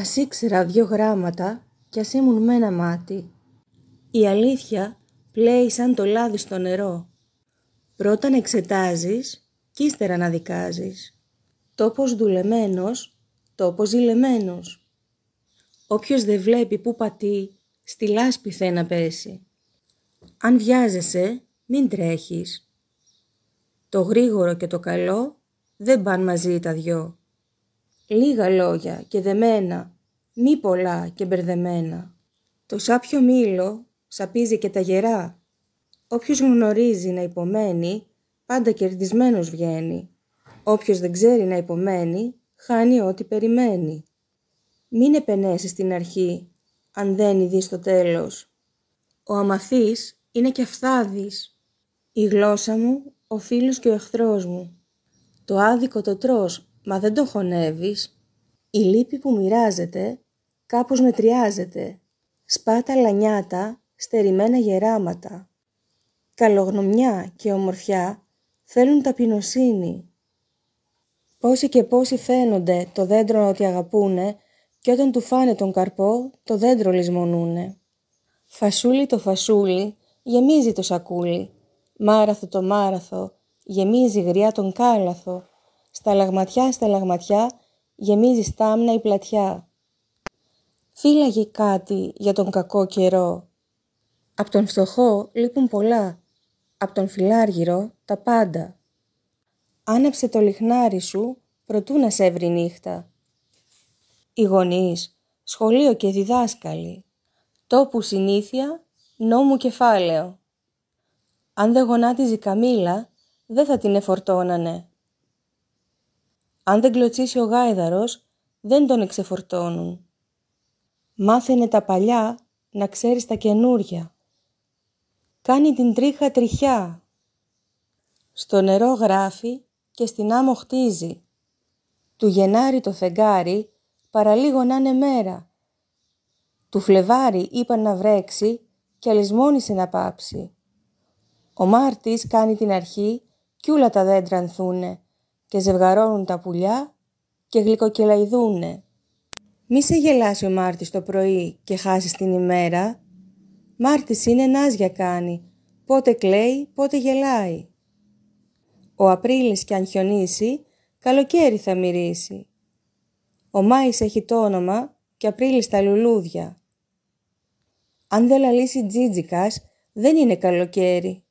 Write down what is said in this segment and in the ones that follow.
Ας ήξερα δυο γράμματα κι ας ήμουν με ένα μάτι. Η αλήθεια πλέει σαν το λάδι στο νερό. Πρώτα να εξετάζεις κι ύστερα να δικάζεις. Τόπος δουλεμένος, τόπος ζηλεμένος. Όποιος δεν βλέπει που πατεί, στη λάσπη θέ να πέσει. Αν βιάζεσαι, μην τρέχεις. Το γρήγορο και το καλό δεν πάν μαζί τα δυο λίγα λόγια και δεμένα, μη πολλά και μπερδεμένα. Το σάπιο μήλο σαπίζει και τα γερά. Όποιος γνωρίζει να υπομένει, πάντα κερδισμένος βγαίνει. Όποιος δεν ξέρει να υπομένει, χάνει ό,τι περιμένει. Μην επενέσεις στην αρχή, αν δεν ειδείς το τέλος. Ο αμαθής είναι και αυθάδης. Η γλώσσα μου, ο φίλος και ο εχθρός μου. Το άδικο το τρως, μα δεν τον χωνεύεις. Η λύπη που μοιράζεται κάπως μετριάζεται. Σπάτα λανιάτα, στερημένα γεράματα. Καλογνωμιά και ομορφιά θέλουν ταπεινοσύνη. Πόσοι και πόσοι φαίνονται το δέντρο ότι αγαπούνε και όταν του φάνε τον καρπό το δέντρο λησμονούνε. Φασούλι το φασούλι γεμίζει το σακούλι. Μάραθο το μάραθο γεμίζει γριά τον κάλαθο στα λαγματιά, στα λαγματιά, γεμίζει στάμνα η πλατιά. Φύλαγε κάτι για τον κακό καιρό. Απ' τον φτωχό λείπουν πολλά, απ' τον φιλάργυρο τα πάντα. Άναψε το λιχνάρι σου, προτού να σε βρει νύχτα. Οι γονείς, σχολείο και διδάσκαλοι, τόπου συνήθεια, νόμου κεφάλαιο. Αν δεν γονάτιζε καμήλα, δεν θα την εφορτώνανε αν δεν κλωτσίσει ο γάιδαρος, δεν τον εξεφορτώνουν. Μάθαινε τα παλιά να ξέρεις τα καινούρια. Κάνει την τρίχα τριχιά. Στο νερό γράφει και στην άμμο χτίζει. Του Γενάρη το φεγγάρι παραλίγο να είναι μέρα. Του Φλεβάρι είπαν να βρέξει και αλυσμόνησε να πάψει. Ο Μάρτης κάνει την αρχή κι όλα τα δέντρα ανθούνε και ζευγαρώνουν τα πουλιά και γλυκοκελαϊδούνε. Μη σε γελάσει ο Μάρτης το πρωί και χάσεις την ημέρα. Μάρτης είναι νάζια κάνει, πότε κλαίει, πότε γελάει. Ο Απρίλης κι αν χιονίσει, καλοκαίρι θα μυρίσει. Ο Μάης έχει το όνομα και Απρίλης τα λουλούδια. Αν δεν λαλήσει τζίτζικας, δεν είναι καλοκαίρι.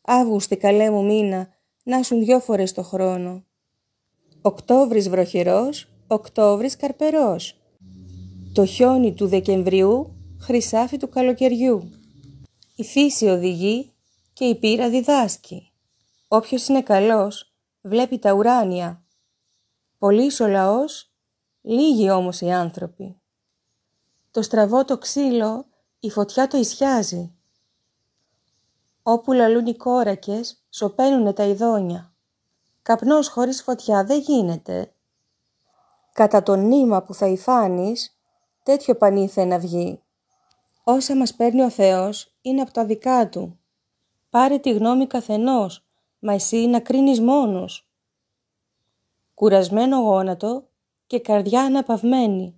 Αύγουστη καλέ μου μήνα, να σουν δυο φορές το χρόνο. Οκτώβρης βροχερός, Οκτώβρης καρπερός. Το χιόνι του Δεκεμβριού, χρυσάφι του καλοκαιριού. Η φύση οδηγεί και η πύρα διδάσκει. Όποιος είναι καλός, βλέπει τα ουράνια. Πολύ ο λαός, λίγοι όμως οι άνθρωποι. Το στραβό το ξύλο, η φωτιά το ισιάζει. Όπου λαλούν οι κόρακες, σοπαίνουνε τα ειδόνια. Καπνός χωρίς φωτιά δεν γίνεται. Κατά το νήμα που θα υφάνεις, τέτοιο πανίθε να βγει. Όσα μας παίρνει ο Θεός είναι από τα δικά Του. Πάρε τη γνώμη καθενός, μα εσύ να κρίνεις μόνος. Κουρασμένο γόνατο και καρδιά αναπαυμένη.